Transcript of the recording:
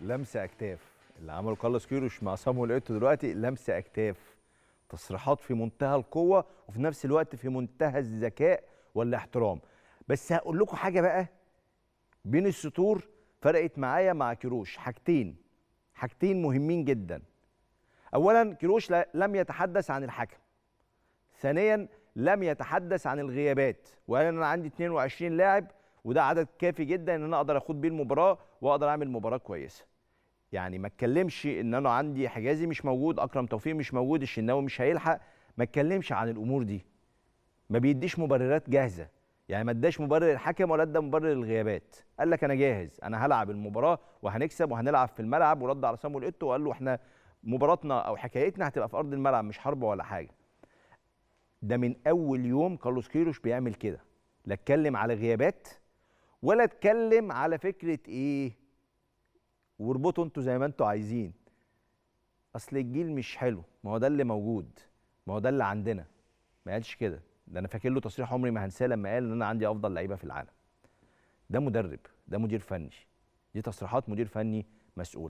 لمسه اكتاف اللي عمله كارلوس كيروش مع صامويل ايتو دلوقتي لمسه اكتاف تصريحات في منتهى القوه وفي نفس الوقت في منتهى الذكاء والاحترام بس هقول لكم حاجه بقى بين السطور فرقت معايا مع كيروش حاجتين حاجتين مهمين جدا اولا كيروش لم يتحدث عن الحكم ثانيا لم يتحدث عن الغيابات وقال انا عندي 22 لاعب وده عدد كافي جدا ان انا اقدر اخد بيه المباراه واقدر اعمل مباراه كويسه يعني ما اتكلمش ان انا عندي حجازي مش موجود اكرم توفيق مش موجود الشناوي مش هيلحق ما اتكلمش عن الامور دي ما بيديش مبررات جاهزه يعني ما اداش مبرر الحكم ولا ادى مبرر الغيابات قال لك انا جاهز انا هلعب المباراه وهنكسب وهنلعب في الملعب ورد على سامو الاتو وقال له احنا مباراتنا او حكايتنا هتبقى في ارض الملعب مش حرب ولا حاجه ده من اول يوم كارلوس كيروش بيعمل كده لا اتكلم على غيابات ولا اتكلم على فكره ايه واربطوا انتوا زي ما انتوا عايزين اصل الجيل مش حلو ما هو ده اللي موجود ما هو ده اللي عندنا ما قالش كده ده انا فاكر له تصريح عمري ما هنساه لما قال ان انا عندي افضل لعيبه في العالم ده مدرب ده مدير فني دي تصريحات مدير فني مسؤول